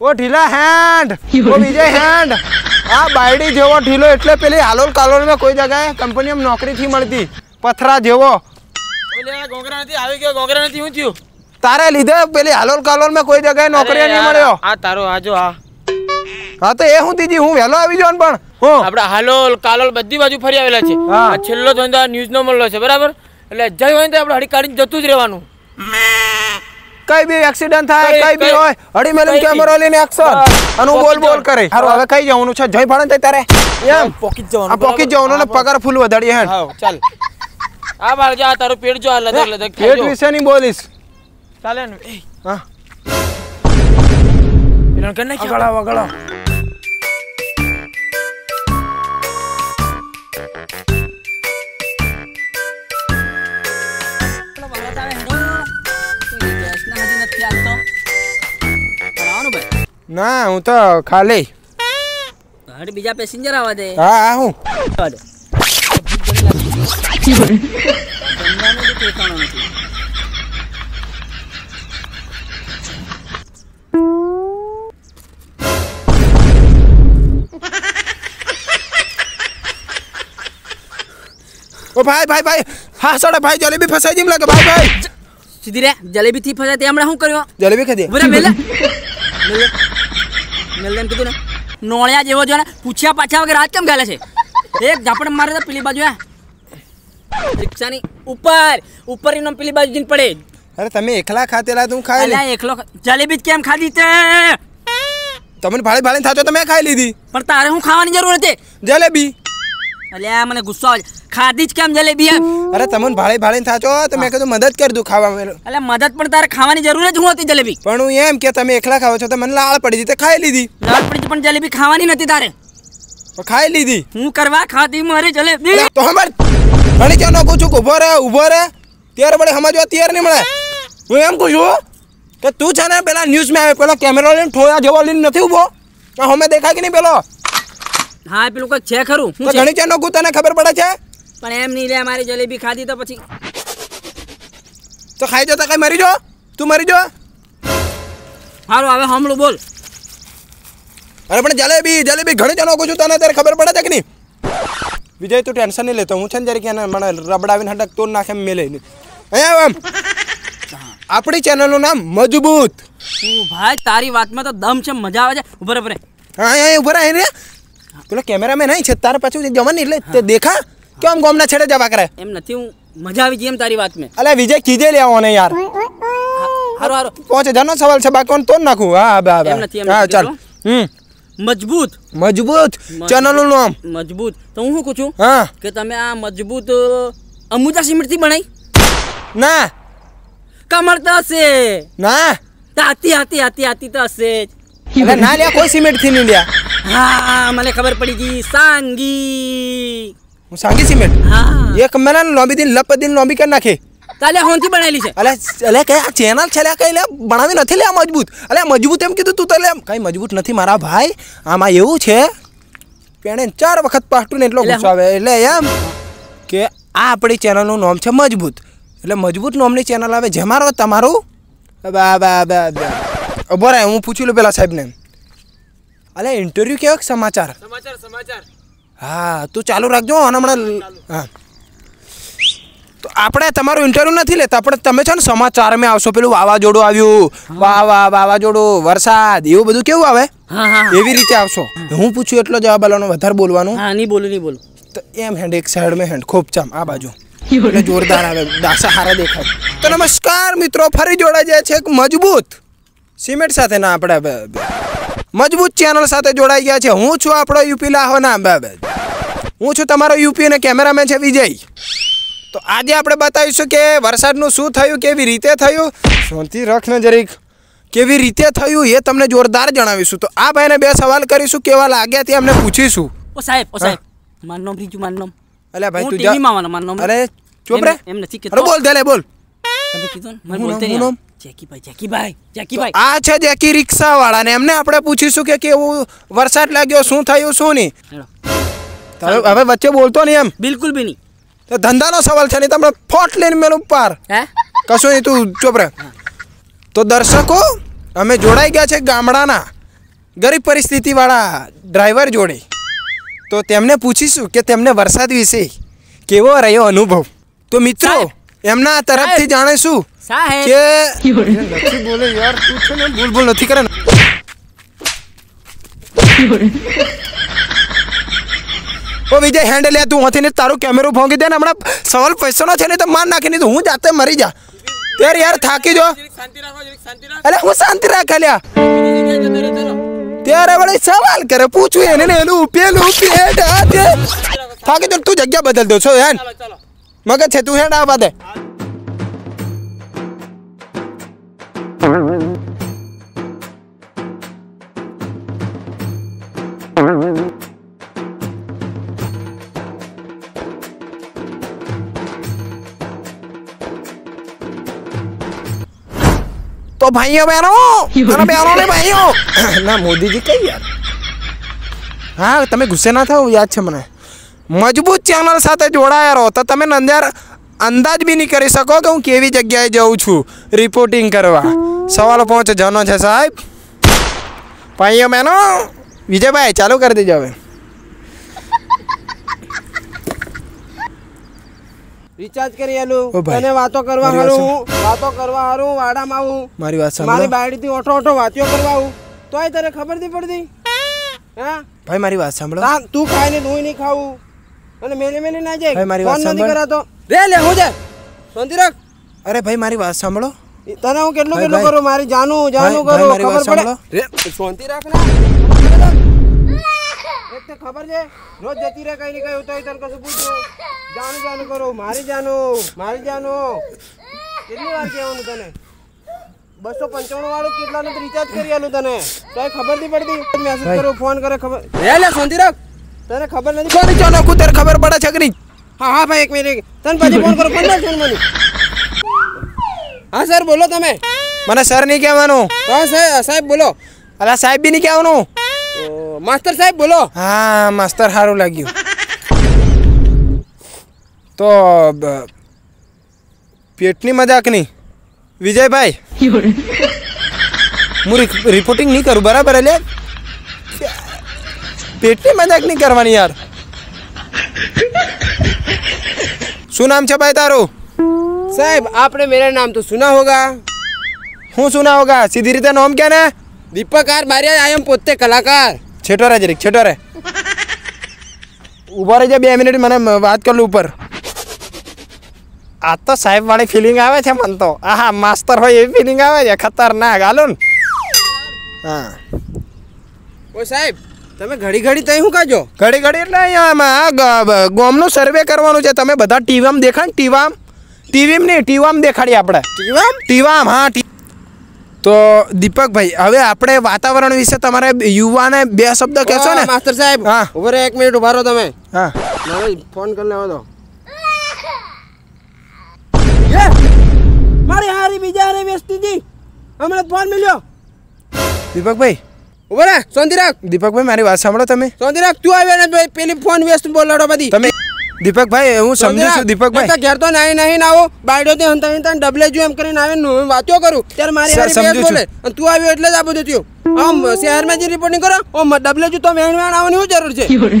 ઓ ઢીલા હેન્ડ ઓ વિજય હેન્ડ આ બાયડી જેવો ઢીલો એટલે પેલી હાલોલ કાલોલ માં કોઈ જગ્યાએ કંપની કંપનીમાં નોકરીથી મળતી પથરા જેવો આવી ગયો ગોગરા નથી હું થયું તારે લીધે પેલી હાલોલ માં કોઈ જગ્યાએ નોકરી નહીં મળ્યો આ તારો આજો આ હા તો એ હું દીજી હું વેલો આવી જાઉં પણ હું આપડે હાલોલ કાલોલ બધી બાજુ ફરી આવેલા છે આ છેલ્લો ન્યૂઝ નો મળ્યો છે બરાબર એટલે જય હોય તો આપણે હળી કાઢીને જતું જ રહેવાનું કઈ બી એક્સિડન્ટ થાય કઈ બી હોય અડી મેલમ કેમેરો લઈને એક્શન અને બોલ બોલ કરે હારો હવે કઈ જવાનું છે જઈ ભણન તારે એમ પોકી જવાનું આ પોકી જવાનું ને પગાર ફૂલ વધાડી હે ચાલ આ બાર જા તારું પેટ જો હાલ લદક લદક પેટ વિશે નહીં બોલીશ ચાલે ને હા પેલા કને કે ગળા વગળા ના હું તો ખાલી અરે બીજા પેસેન્જર આવા દે હા હા હું આવા ભાઈ જમવાનું ઠેકાણું નથી ओ भाई भाई भाई हाँ सड़े भाई जलेबी સીધી રે જલેબી થી ફસાય તે હમણાં શું કર્યો જલેબી ખાધી બરા મેલે મેલે કીધું ને નોળિયા જેવો જો ને પૂછ્યા પાછા વગર હાથ કેમ ગાલે છે એક ઝાપડ મારે તો પેલી બાજુ રિક્ષાની ઉપર ઉપર એનો પેલી બાજુ જઈને પડે અરે તમે એકલા ખાતેલા તું ખાય લે એકલો જલેબી કેમ ખાધી તે તમને ભાડે ભાડે થાચો મેં ખાઈ લીધી પણ તારે હું ખાવાની જરૂર હતી જલેબી અલ્યા મને ગુસ્સો આવે ખાધી જ કેમ જલેબી અરે તમને ભાળે ભાળે થાચો તો મેં કીધું મદદ કરી દઉં ખાવા મેલો એટલે મદદ પણ તારે ખાવાની જરૂર જ હું હતી જલેબી પણ હું એમ કે તમે એકલા ખાવ છો તો મને લાળ પડી હતી ખાઈ લીધી લાળ પડી પણ જલેબી ખાવાની નથી તારે ખાઈ લીધી હું કરવા ખાધી મારી જલેબી તો હમર ઘણી ક્યાં નાખું છું ઉભો રે ઉભો રે ત્યારે બળે સમજવા ત્યારે નહીં મળે હું એમ કહું છું કે તું છે ને પેલા ન્યૂઝમાં આવે પેલા કેમેરા લઈને ઠોયા જેવો લઈને નથી ઊભો હમે દેખાય કે નહીં પેલો હા પેલું કઈક છે ખરું તો ઘણી ચા નોકું તને ખબર પડે છે પણ એમ નહીં લે અમારી જલેબી ખાધી તો પછી તો ખાઈ જો તો કઈ મરી જો તું મરી જો સારું હવે હમળું બોલ અરે પણ જલેબી જલેબી ઘણી જણો કહું છું તને ત્યારે ખબર પડે છે કે નહીં વિજય તું ટેન્શન નહીં લેતો હું છે ને જરી કે મને રબડાવીને હટક તો નાખે મેં લઈને એમ આપણી ચેનલનું નામ મજબૂત ભાઈ તારી વાતમાં તો દમ છે મજા આવે છે ઉભર ઉભરે હા ઉભર અહીં રે પેલો કેમેરામેન નહીં છે તારે પાછું જમન એટલે તે દેખા કેમ ગોમના છેડે જવા કરે એમ નથી હું મજા આવી ગઈ એમ તારી વાત મેં અલે વિજય કીજે લેવો ને યાર હારો હારો પાંચ હજારનો સવાલ છે બાકી તો નાખું હા બા એમ હા ચાલ હમ મજબૂત મજબૂત નું નામ મજબૂત તો હું શું કહું છું હા કે તમે આ મજબૂત અમુદા સિમેન્ટથી બનાવી ના કમર તો હશે ના તાતી આતી આતી આતી તો હશે જ અરે ના લ્યા કોઈ સિમેન્ટ નહીં લ્યા હા મને ખબર પડી ગઈ સાંગી હું સાંગી સિમેન્ટ એક મને લોબી દિન લપ દિન લોબી નાખે તાલે હોનથી બનાવેલી છે અલે અલે ચેનલ છે કઈ લે બનાવી નથી લે મજબૂત અલે મજબૂત એમ કીધું તું તલે કઈ મજબૂત નથી મારા ભાઈ આમાં એવું છે પેણે ચાર વખત પાટું ને એટલો ગુસ્સો આવે એટલે એમ કે આ આપણી ચેનલનું નામ છે મજબૂત એટલે મજબૂત નોમની ચેનલ આવે જે મારો તમારું બા બા બા બા ઉભો રહે હું પૂછી લઉં પેલા સાહેબને અલે ઇન્ટરવ્યુ કેવો સમાચાર સમાચાર સમાચાર હા તું ચાલુ રાખજો અને હમણાં હા તો આપણે તમારું ઇન્ટરવ્યુ નથી લેતા આપણે તમે છે ને સમાચાર મેં આવશો પેલું વાવાઝોડું આવ્યું વાહ વાહ વાવાઝોડું વરસાદ એવું બધું કેવું આવે એવી રીતે આવશો હું પૂછું એટલો જવાબ આલવાનો વધારે બોલવાનું હા નહીં બોલું નહીં બોલું તો એમ હેન્ડ એક સાઈડ મેં હેન્ડ ખૂબ ચામ આ બાજુ જોરદાર આવે દાસા હારા દેખાય તો નમસ્કાર મિત્રો ફરી જોડાઈ જાય છે એક મજબૂત સિમેન્ટ સાથે ના આપણે મજબૂત ચેનલ સાથે જોડાઈ ગયા છે હું છું આપણો યુપી લાહો લાહોના હું છું તમારો યુપી અને કેમેરામેન છે વિજય તો આજે આપણે બતાવીશું કે વરસાદનું શું થયું કેવી રીતે થયું શાંતિ રાખને જરીક કેવી રીતે થયું એ તમને જોરદાર જણાવીશું તો આ ભાઈને બે સવાલ કરીશું કેવા લાગ્યા તે અમને પૂછીશું ઓ સાહેબ ઓ સાહેબ મારનો બીજું મારનો અલ્યા ભાઈ તું જા અરે ચોપ એમ નથી કે બોલ દે બોલ આ છે જેકી રિક્ષા વાળા ને એમને આપણે પૂછીશું કે કેવું વરસાદ લાગ્યો શું થયું શું નહીં હવે વચ્ચે બોલતો નહીં એમ બિલકુલ બી નહીં તો ધંધાનો સવાલ છે નહીં તમને ફોટ લઈને મેલું પાર કશું નહીં તું ચોપ રહે તો દર્શકો અમે જોડાઈ ગયા છે ગામડાના ગરીબ પરિસ્થિતિવાળા ડ્રાઈવર જોડે તો તેમને પૂછીશું કે તેમને વરસાદ વિશે કેવો રહ્યો અનુભવ તો મિત્રો એમના તરફથી જાણીશું કે નથી બોલે યાર તું છે ને ભૂલ ભૂલ નથી કરે ઓ વિજય હેન્ડ લે તું હોથી ને તારો કેમેરો ફોંકી દે ને હમણાં સવાલ પૈસાનો છે ને તો માર નાખી નહીં તો હું જાતે મરી જા યાર યાર થાકી જો અરે હું શાંતિ રાખે લ્યા ત્યારે વળી સવાલ કરે પૂછું એને એનું પેલું પેટ થાકી જો તું જગ્યા બદલ દો છો હેન ચાલો मगर छेतू है ना आबाद है तो भाइयों बहनों बहनों ने भाइयों ना मोदी जी कही यार हाँ तमें गुस्से ना था याद छ मना મજબૂત ચેનલ સાથે જોડાયા રહો તો તમે અંદર અંદાજ બી નહીં કરી શકો કે હું કેવી જગ્યાએ જઉં છું રિપોર્ટિંગ કરવા સવાલ પહોંચે જનો છે સાહેબ ભાઈઓ મેનો વિજયભાઈ ચાલુ કરી દેજો હવે રિચાર્જ કરી આલું તને વાતો કરવા હારું હું વાતો કરવા હારું વાડામાં આવું મારી વાત સાંભળો મારી બાયડીથી ઓઠો ઓઠો વાતો કરવા આવું તોય તારે ખબર નહીં પડતી હા ભાઈ મારી વાત સાંભળો તું ખાઈને હું નહીં ખાવું અને મેલી મેલી ના જાય મારી વાત નથી કરાતો રે લે હું જાય શાંતિ રાખ અરે ભાઈ મારી વાત સાંભળો તને હું કેટલું કેટલું કરું મારી જાનું જાનું કરું ખબર પડે રે શાંતિ રાખ ને એક તો ખબર છે રોજ જતી રહે કઈ ને કઈ ઉતરી તને કશું પૂછ્યું જાનું જાનું કરો મારી જાનું મારી જાનું કેટલી વાર કહેવાનું તને બસો પંચાણું વાળું કેટલાનું રિચાર્જ કરી આલું તને તો ખબર નથી પડતી મેસેજ કરો ફોન કરે ખબર રે લે શાંતિ રાખ તને ખબર નથી કોની ચો નાખું તને ખબર પડે છે કે હા હા ભાઈ એક મિનિટ તને પછી ફોન કરો પંદર છે મને હા સર બોલો તમે મને સર નહીં કહેવાનું હા સાહેબ બોલો અલા સાહેબ બી નહીં કહેવાનું માસ્તર સાહેબ બોલો હા માસ્તર સારું લાગ્યું તો પેટની મજાક નહીં વિજયભાઈ હું રિપોર્ટિંગ નહીં કરું બરાબર એટલે पेट पे मजाक नाही करवानी यार શું નામ છે ભાઈ તારું સાહેબ આપણે મેરા નામ તો સુના હોગા હું સુના હોગા સીધી રીતે નામ કે ને દીપક આર બારિયા આઈ એમ પોતે કલાકાર છેટો રે જરીક છેટો રે ઊભો રહેજે બે મિનિટ મને વાત કર લઉં ઉપર આ તો સાહેબ વાળી ફિલિંગ આવે છે મને તો આહા માસ્તર હોય એવી ફિલિંગ આવે છે ખતરનાક હાલો ને હા ઓ સાહેબ તમે ઘડી ઘડી તઈ શું કાજો ઘડી ઘડી એટલે અહીંયા ગોમનું સર્વે કરવાનું છે તમે બધા ટીવામ દેખાય ટીવામ ટીવીમ નહીં ટીવામ દેખાડી આપણે ટીવામ ટીવામ હા ટી તો દીપકભાઈ હવે આપણે વાતાવરણ વિશે તમારે યુવાને બે શબ્દ કહેશો ને માસ્તર સાહેબ હા ઉપર એક મિનિટ ઉભા રહો તમે હા મારે ફોન કરી લેવો તો મારી હારી બીજા હારી વ્યસ્તિજી હમણાં ફોન મળ્યો દીપકભાઈ ઉભો રાખ દીપકભાઈ મારી વાત સાંભળો તમે સોંધી તું આવ્યો ને પેલી ફોન વ્યસ્ત બોલાડો બધી તમે દીપકભાઈ હું સમજુ છું દીપકભાઈ ઘેર તો નાઈ નાઈ આવો બાયડો તે હંતા હંતા ડબલે જો એમ કરીને આવે ને વાતો કરું ત્યારે મારી હારી બેસ બોલે અને તું આવ્યો એટલે જ આ બધું થયું આમ શહેરમાં જે રિપોર્ટિંગ કરો ઓમ ડબલે જો તો મેણ મેણ આવવાની શું જરૂર છે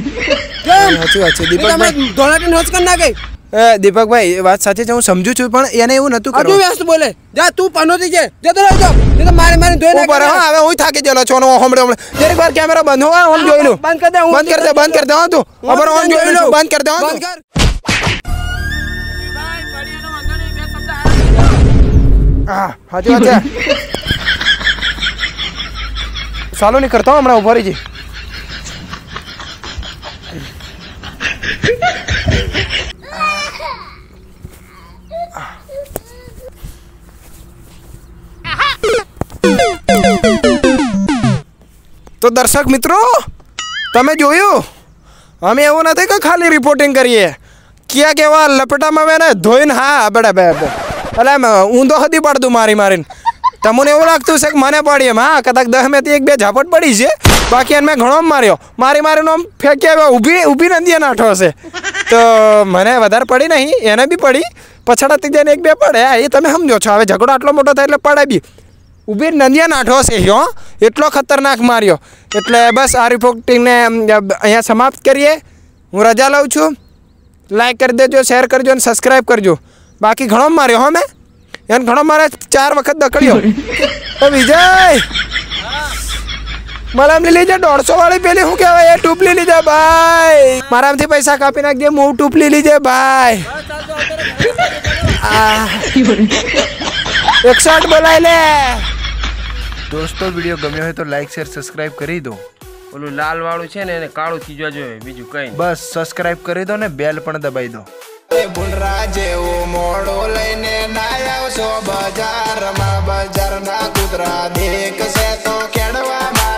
સાચી વાત છે દીપકભાઈ ધોળાટીને હોચ કરી નાખે દીપકભાઈ વાત સાથે હું સમજુ છું પણ એને એવું નતું કરવું વ્યસ્ત બોલે જા તું પનોતી છે જતો રહી જાવ તે તો મારે મારે ધોઈ નાખ હા હવે હું થાકી ગયેલો છું હોમડે હોમડે દરેક વાર કેમેરા બંધ હોય ઓન જોઈ લઉં બંધ કરી દે હું બંધ કરી દે બંધ કરી દે તું અબર ઓન જોઈ લઉં બંધ કરી દે બંધ કર હાજી વાત છે સાલો નહીં કરતો હમણાં ઉભો રહી જઈ તો દર્શક મિત્રો તમે જોયું અમે એવું નથી કે ખાલી રિપોર્ટિંગ કરીએ ક્યાં કેવા લપેટામાં મેં ધોઈને હા બડા બે એટલે ઊંધો હતી પડતું મારી મારીને તમને એવું લાગતું છે કે મને પડી એમ હા કદાચ દસ મેથી એક બે ઝાપટ પડી છે બાકી એને મેં ઘણો માર્યો મારી મારીનો આમ ફેંકી આવ્યો ઊભી ઊભી નદીએ નાઠો હશે તો મને વધારે પડી નહીં એને બી પડી પછાડા ત્રીજાને એક બે પડે એ તમે સમજો છો હવે ઝઘડો આટલો મોટો થાય એટલે પડે બી उबे ननियां राठो से हो इतलो खतरनाक मारियो એટલે બસ આ રિફોર્ટીને અહીંયા સમાપ્ત કરીએ હું રજા લઉં છું લાઈક કરી દેજો શેર કરજો અને સબ્સ્ક્રાઇબ કરજો બાકી ઘણો માર્યો હો મે એન ઘણો માર્યા ચાર વખત દકળ્યો તો વિજય હા બલામ લી લેજો 150 વાળી પેલી હું કહેવાય એ ટૂપલી લીધી બાય મારામથી પૈસા કાપી નાખ દે મો હું ટૂપલી લીધી બાય આ 61 બોલાય લે દોસ્તો વિડીયો ગમ્યો હોય તો લાઈક શેર સબસ્ક્રાઈબ કરી દો ઓલું લાલ વાળું છે ને એને કાળું ચીજો જોઈએ બીજું કઈ બસ સબસ્ક્રાઇબ કરી દો ને બેલ પણ દબાઈ દો બુનરા જેવો મોડો લઈને ના આવશો બજારમાં બજારના કૂતરા દેખશે તો ખેડવામાં